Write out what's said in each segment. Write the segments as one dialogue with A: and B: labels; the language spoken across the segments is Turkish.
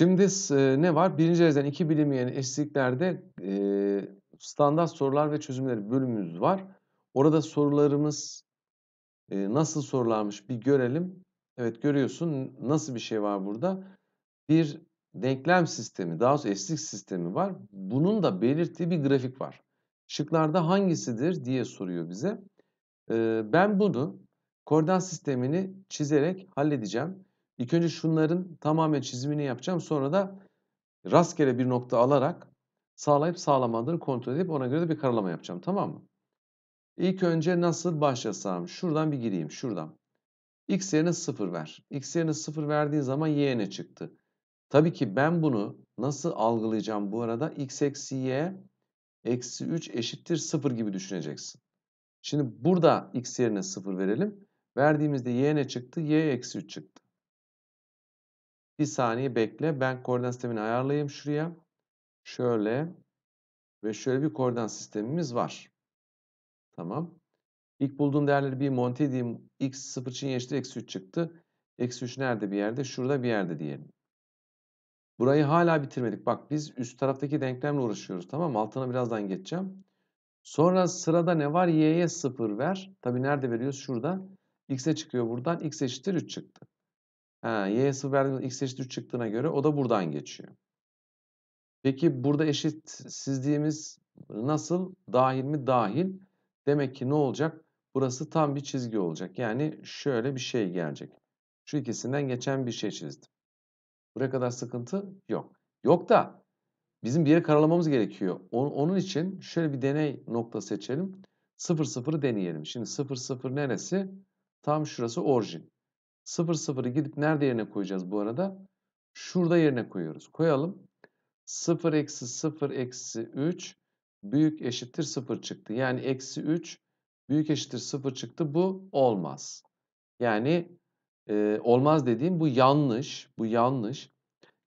A: Şimdi e, ne var? Birinci dereceden iki bilinmeyen eşliklerde e, standart sorular ve çözümleri bölümümüz var. Orada sorularımız e, nasıl sorularmış bir görelim. Evet görüyorsun nasıl bir şey var burada? Bir denklem sistemi, daha doğrusu eşlik sistemi var. Bunun da belirttiği bir grafik var. Şıklarda hangisidir diye soruyor bize. E, ben bunu koordinat sistemini çizerek halledeceğim. İlk önce şunların tamamen çizimini yapacağım. Sonra da rastgele bir nokta alarak sağlayıp sağlamadığını kontrol edip ona göre de bir karalama yapacağım. Tamam mı? İlk önce nasıl başlasam? Şuradan bir gireyim. Şuradan. X yerine 0 ver. X yerine 0 verdiği zaman Y çıktı? Tabii ki ben bunu nasıl algılayacağım bu arada? X eksi Y eksi 3 eşittir 0 gibi düşüneceksin. Şimdi burada X yerine 0 verelim. Verdiğimizde Y ne çıktı? Y eksi 3 çıktı. Bir saniye bekle. Ben koordinat sistemini ayarlayayım şuraya. Şöyle ve şöyle bir koordinat sistemimiz var. Tamam. İlk bulduğum değerleri bir monte edeyim. X 0 için eşittir. Eksi 3 çıktı. Eksi 3 nerede bir yerde? Şurada bir yerde diyelim. Burayı hala bitirmedik. Bak biz üst taraftaki denklemle uğraşıyoruz. Tamam Altına birazdan geçeceğim. Sonra sırada ne var? Y'ye 0 ver. Tabi nerede veriyoruz? Şurada. X'e çıkıyor buradan. X eşittir 3 çıktı. Ha, y'ye 0 verdiğimiz x eşittir 3 çıktığına göre o da buradan geçiyor. Peki burada eşitsizliğimiz nasıl? Dahil mi? Dahil. Demek ki ne olacak? Burası tam bir çizgi olacak. Yani şöyle bir şey gelecek. Şu ikisinden geçen bir şey çizdim. Buraya kadar sıkıntı yok. Yok da bizim bir yere karalamamız gerekiyor. Onun için şöyle bir deney nokta seçelim. 0 0'ı deneyelim. Şimdi 0 0 neresi? Tam şurası orijin. 0 0'ı gidip nerede yerine koyacağız bu arada? Şurada yerine koyuyoruz. Koyalım. 0 eksi 0 eksi 3 büyük eşittir 0 çıktı. Yani eksi 3 büyük eşittir 0 çıktı. Bu olmaz. Yani e, olmaz dediğim bu yanlış. Bu yanlış.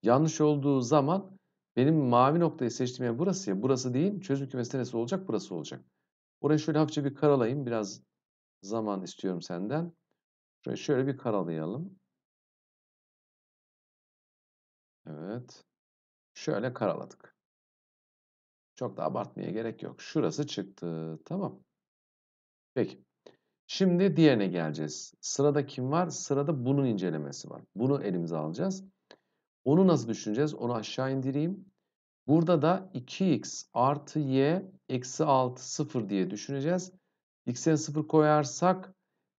A: Yanlış olduğu zaman benim mavi noktayı seçtiğim yer burası ya. Burası değil. Çözüm kümesi neresi olacak? Burası olacak. Burayı şöyle hafifçe bir karalayayım. Biraz zaman istiyorum senden. Şurayı şöyle bir karalayalım. Evet. Şöyle karaladık. Çok da abartmaya gerek yok. Şurası çıktı. Tamam. Peki. Şimdi diğerine geleceğiz. Sırada kim var? Sırada bunun incelemesi var. Bunu elimize alacağız. Onu nasıl düşüneceğiz? Onu aşağı indireyim. Burada da 2x artı y eksi 6 0 diye düşüneceğiz. x'e 0 koyarsak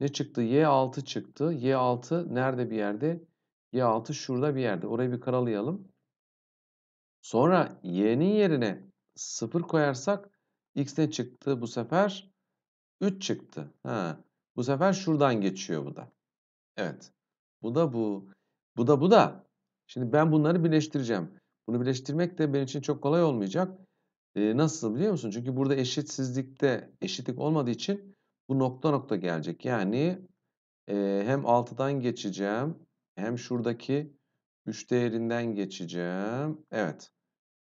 A: ne çıktı? Y6 çıktı. Y6 nerede bir yerde? Y6 şurada bir yerde. Orayı bir karalayalım. Sonra y'nin yerine 0 koyarsak x ne çıktı bu sefer? 3 çıktı. Ha, bu sefer şuradan geçiyor bu da. Evet. Bu da bu. Bu da bu da. Şimdi ben bunları birleştireceğim. Bunu birleştirmek de benim için çok kolay olmayacak. Ee, nasıl biliyor musun? Çünkü burada eşitsizlikte eşitlik olmadığı için bu nokta nokta gelecek. Yani e, hem 6'dan geçeceğim hem şuradaki 3 değerinden geçeceğim. Evet.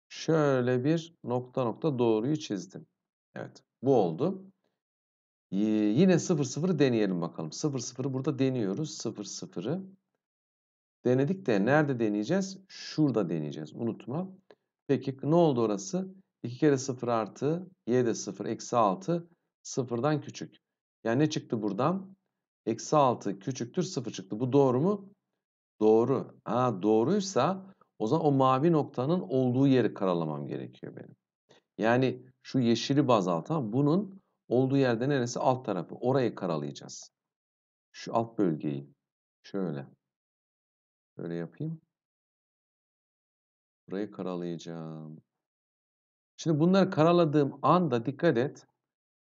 A: Şöyle bir nokta nokta doğruyu çizdim. Evet. Bu oldu. Ee, yine 0 0 deneyelim bakalım. 0 0'ı burada deniyoruz. 0 0'ı. Denedik de nerede deneyeceğiz? Şurada deneyeceğiz. Unutma. Peki ne oldu orası? 2 kere 0 artı, y de 0 eksi 6 sıfırdan küçük. Yani ne çıktı buradan? Eksi 6 küçüktür 0 çıktı. Bu doğru mu? Doğru. Ha, doğruysa o zaman o mavi noktanın olduğu yeri karalamam gerekiyor benim. Yani şu yeşili baz al Bunun olduğu yerde neresi? Alt tarafı. Orayı karalayacağız. Şu alt bölgeyi. Şöyle. Böyle yapayım. Burayı karalayacağım. Şimdi bunları karaladığım anda dikkat et.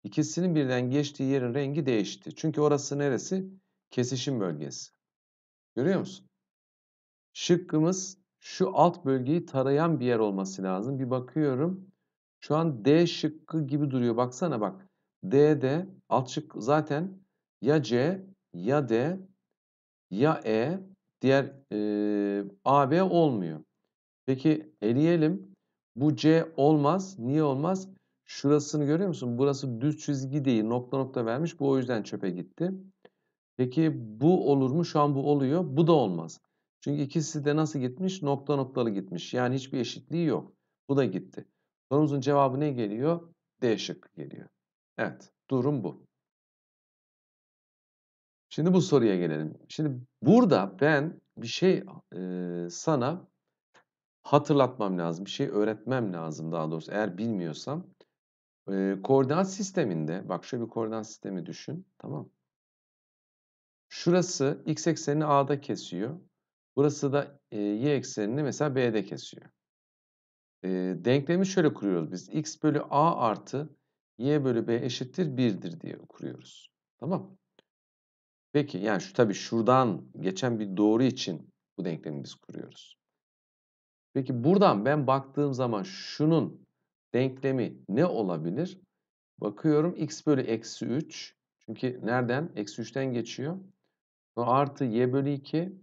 A: İkisinin birden geçtiği yerin rengi değişti. Çünkü orası neresi? Kesişim bölgesi. Görüyor musun? Şıkkımız şu alt bölgeyi tarayan bir yer olması lazım. Bir bakıyorum. Şu an D şıkkı gibi duruyor. Baksana bak. D'de alt şık zaten ya C ya D ya E diğer e, A, B olmuyor. Peki eleyelim. Bu C olmaz. Niye olmaz? Şurasını görüyor musun? Burası düz çizgi değil. Nokta nokta vermiş. Bu o yüzden çöpe gitti. Peki bu olur mu? Şu an bu oluyor. Bu da olmaz. Çünkü ikisi de nasıl gitmiş? Nokta noktalı gitmiş. Yani hiçbir eşitliği yok. Bu da gitti. Sorumuzun cevabı ne geliyor? D şıkkı geliyor. Evet. Durum bu. Şimdi bu soruya gelelim. Şimdi burada ben bir şey e, sana hatırlatmam lazım. Bir şey öğretmem lazım daha doğrusu eğer bilmiyorsam. E, koordinat sisteminde, bak şöyle bir koordinat sistemi düşün. Tamam. Şurası x eksenini a'da kesiyor. Burası da e, y eksenini mesela b'de kesiyor. E, denklemi şöyle kuruyoruz biz. x bölü a artı y bölü b eşittir 1'dir diye kuruyoruz. Tamam. Peki yani şu tabii şuradan geçen bir doğru için bu denklemi biz kuruyoruz. Peki buradan ben baktığım zaman şunun denklemi ne olabilir? Bakıyorum x bölü eksi 3. Çünkü nereden? Eksi 3'ten geçiyor. Artı y bölü 2.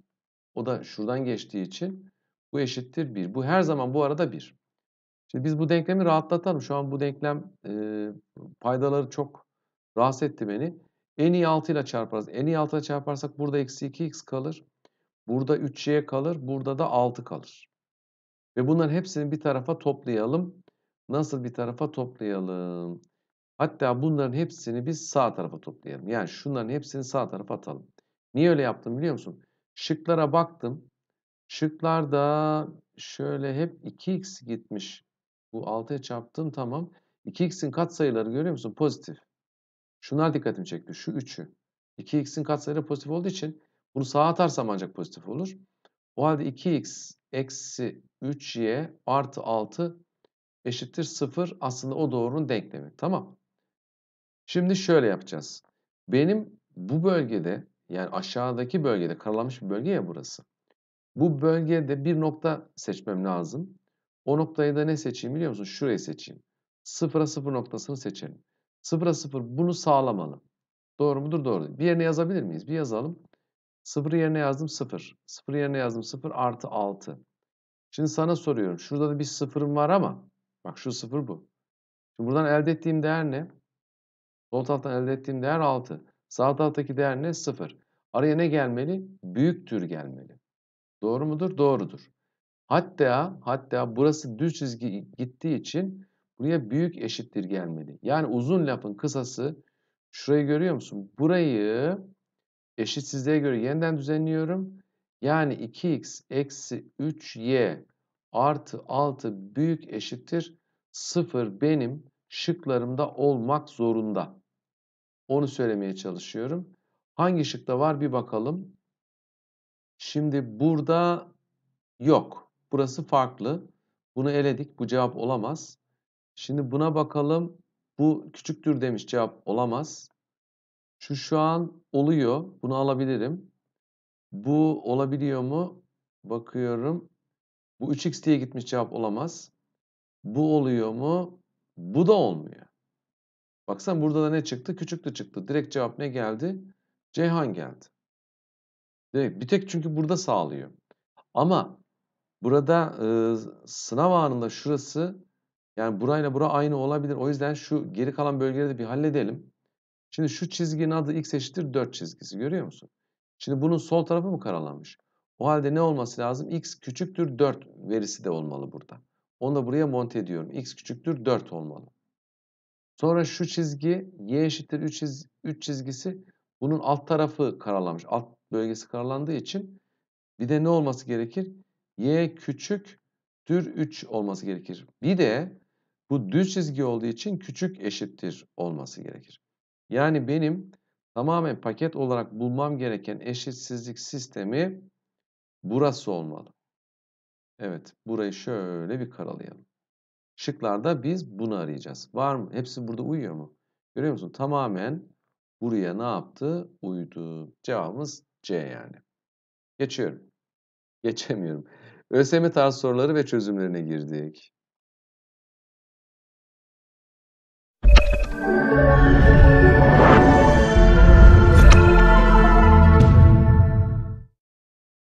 A: O da şuradan geçtiği için bu eşittir 1. Bu her zaman bu arada 1. Şimdi biz bu denklemi rahatlatalım. Şu an bu denklem e, paydaları çok rahatsız etti beni. En iyi 6 ile çarparız. En iyi 6 ile çarparsak burada eksi 2x kalır. Burada 3y kalır. Burada da 6 kalır. Ve bunların hepsini bir tarafa toplayalım nasıl bir tarafa toplayalım? Hatta bunların hepsini biz sağ tarafa toplayalım. Yani şunların hepsini sağ tarafa atalım. Niye öyle yaptım biliyor musun? Şıklara baktım. Şıklarda şöyle hep 2x gitmiş. Bu 6'ya çarptım tamam. 2x'in katsayıları görüyor musun? Pozitif. Şunlar dikkatimi çekti. Şu 3'ü. 2x'in katsayıları pozitif olduğu için bunu sağa atarsam ancak pozitif olur. O halde 2x eksi 3y artı 6 eşittir 0 aslında o doğrunun denklemi. Tamam. Şimdi şöyle yapacağız. Benim bu bölgede yani aşağıdaki bölgede karalanmış bir bölge ya burası. Bu bölgede bir nokta seçmem lazım. O noktayı da ne seçeyim biliyor musun? Şurayı seçeyim. 0'a 0 noktasını seçelim. 0'a 0 bunu sağlamalı. Doğru mudur? Doğru. Bir yerine yazabilir miyiz? Bir yazalım. 0 yerine yazdım 0. 0 yerine yazdım 0 artı 6. Şimdi sana soruyorum. Şurada da bir sıfırım var ama Bak şu sıfır bu. Şimdi buradan elde ettiğim değer ne? Sol taraftan elde ettiğim değer 6. Sağ taraftaki değer ne? Sıfır. Araya ne gelmeli? Büyüktür gelmeli. Doğru mudur? Doğrudur. Hatta hatta burası düz çizgi gittiği için buraya büyük eşittir gelmeli. Yani uzun lafın kısası şurayı görüyor musun? Burayı eşitsizliğe göre yeniden düzenliyorum. Yani 2x eksi 3y artı 6 büyük eşittir 0 benim şıklarımda olmak zorunda. Onu söylemeye çalışıyorum. Hangi şıkta var bir bakalım. Şimdi burada yok. Burası farklı. Bunu eledik. Bu cevap olamaz. Şimdi buna bakalım. Bu küçüktür demiş cevap olamaz. Şu şu an oluyor. Bunu alabilirim. Bu olabiliyor mu? Bakıyorum. Bu 3x diye gitmiş cevap olamaz. Bu oluyor mu? Bu da olmuyor. Baksana burada da ne çıktı? Küçüklü çıktı. Direkt cevap ne geldi? Ceyhan geldi. Direkt bir tek çünkü burada sağlıyor. Ama burada e, sınav anında şurası yani burayla bura aynı olabilir. O yüzden şu geri kalan bölgeleri de bir halledelim. Şimdi şu çizginin adı x eşittir 4 çizgisi görüyor musun? Şimdi bunun sol tarafı mı karalanmış? O halde ne olması lazım? x küçüktür 4 verisi de olmalı burada. Onu da buraya monte ediyorum. x küçüktür 4 olmalı. Sonra şu çizgi y eşittir 3, çiz, 3 çizgisi bunun alt tarafı karalamış. Alt bölgesi karalandığı için bir de ne olması gerekir? y küçüktür 3 olması gerekir. Bir de bu düz çizgi olduğu için küçük eşittir olması gerekir. Yani benim tamamen paket olarak bulmam gereken eşitsizlik sistemi Burası olmalı. Evet, burayı şöyle bir karalayalım. Şıklarda biz bunu arayacağız. Var mı? Hepsi burada uyuyor mu? Görüyor musun? Tamamen buraya ne yaptı? Uyudu. Cevabımız C yani. Geçiyorum. Geçemiyorum. ÖSYM tarz soruları ve çözümlerine girdik.